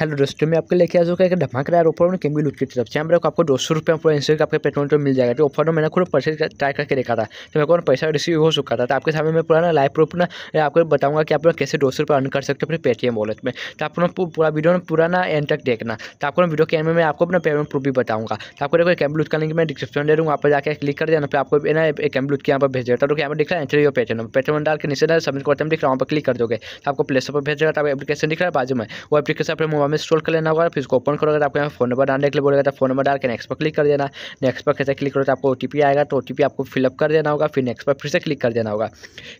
hello दोस्तों मैं आपके लेके आ चुका एक धमाकेदार ऑफर में केमी लूट की तरफ से मेरे को आपको दो सौ रुपये पूरा इंस्टेंट आपके पेट्रोल पर मिल जाएगा तो ऑफर में मैंने खुद परचेज ट्राई करके देखा था तो मेरे को पैसा रिसीव हो चुका था तो आपके सामने मैं पूरा ना लाइव प्रूफ ना आपको बताऊंगा कि आप लोग कैसे दो सौ रुपये अर्न कर सकते हो अपने पेटीएम वॉलेट में तो आप लोग पूरा वीडियो में पूरा ना एंड तक देखना तो आपको वीडियो के एंड में आपको अपना पेमेंट प्रूफ भी बताऊंगा तो आपको देखो कैम्प लूट का लिंक मैं डिस्क्रिप्शन दे दूँगा आप जाकर क्लिक कर देना फिर आपको ना कैम्प लूट के यहाँ पर भेज देता तो यहाँ पर दिख एंट्री और पेटीएम पेटीएम डाल के नीचे सबमिट करते हैं दिख रहा हूँ पर क्लिक कर दोगे तो आपको प्ले स्टोर पर भेज देगा तो एप्लीकेशन दिख रहा है बाजू में वो एप्लीकेशन अपने मोबाइल क्रोम इंस्टॉल कर लेना होगा फिर उसको ओपन करोगे तो आपको यहाँ फोन नंबर डालने के लिए बोलेगा तो फोन नंबर डाल के नेक्स्ट पर क्लिक कर देना नेक्स्ट पर कैसे क्लिक करो तो आपको ओ आएगा तो ओ आपको फिलअप कर देना होगा फिर नेक्स्ट पर फिर से क्लिक कर देना होगा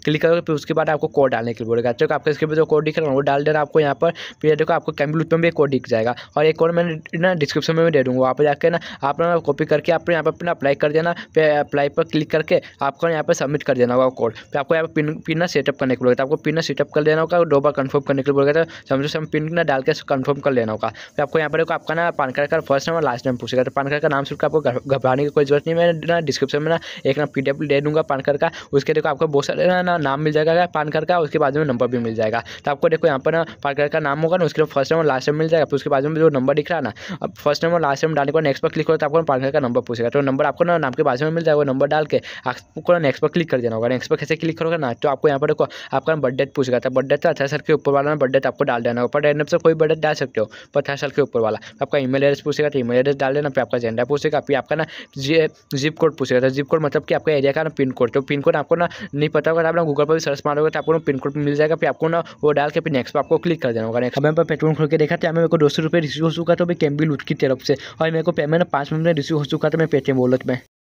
क्लिक करोगे फिर उसके बाद आपको कोड डालने के लिए बोलेगा देखो आपके इसके बाद जो कोड दिख रहा है वो डाल देना आपको यहाँ पर फिर देखो आपको कंप्यूटर में भी कोड दिख जाएगा और एक कोड मैंने ना डिस्क्रिप्शन में भी दे दूँगा वहाँ पर जाकर ना आप कॉपी करके आप यहाँ पर अपना अप्लाई कर देना फिर अप्लाई पर क्लिक करके आपको यहाँ पर सबमिट कर देना होगा कोड फिर आपको यहाँ पर पिन पिन ना सेटअप करने के लिए तो आपको पिन ना सेटअप कर देना होगा दो बार कन्फर्म करने के लिए बोलेगा तो समझो सम पिन ना डाल के कन्फर्म कंफर्म कर लेना होगा तो आपको यहाँ पर देखो आपका ना पान कार्ड का फर्स्ट नंबर और लास्ट नाम पूछेगा तो पान कार्ड का नाम सुनकर आपको घबराने की कोई जरूरत नहीं मैं ना डिस्क्रिप्शन में ना एक ना पी दे दूँगा पान कार्ड का उसके देखो आपको बहुत सारे ना, नाम मिल जाएगा पान कार्ड का उसके बाद में नंबर भी मिल जाएगा तो आपको देखो यहाँ पर ना पान कार्ड का नाम होगा ना उसके फर्स्ट नेम और लास्ट नाम मिल जाएगा उसके बाद में जो नंबर दिख रहा है ना अब फर्स्ट नंबर और लास्ट नाम डालने को नेक्स्ट पर क्लिक करो तो आपको पान कार्ड का नंबर पूछेगा तो नंबर आपको ना नाम के बाद में मिल जाएगा नंबर डाल के आपको नेक्स्ट पर क्लिक कर देना होगा नेक्स्ट पर कैसे क्लिक करोगे ना तो आपको यहाँ पर देखो आपका बर्थडेट पूछेगा था तो था सर तो के ऊपर वाला बर्थडेट आपको डाल देना ऊपर डेट से कोई बर्थडेट डाल सकते हो पचास साल के ऊपर वाला आपका ईमेल एड्रेस पूछेगा तो ईमेल एड्रेस डाल देना फिर आपका जेंडा पूछेगा फिर आपका ना जिप कोड पूछेगा तो जिप कोड मतलब कि आपका एरिया का ना पिन कोड तो पिन कोड आपको ना नहीं पता होगा तो आप ना गूगल पर भी सर्च मारोगे तो आपको पिन कोड मिल जाएगा फिर आपको ना वो डाल के फिर नेक्स्ट पर आपको क्लिक कर देना होगा नेक्स्ट हमें पेट्रोल खोल के देखा था तो मेरे को दो सौ रुपये रिसीव हो चुका था कैम्बी लूट की तरफ से और मेरे को पेमेंट पाँच मिनट में रिसीव हो चुका था तो मैं पेटीएम वॉलेट में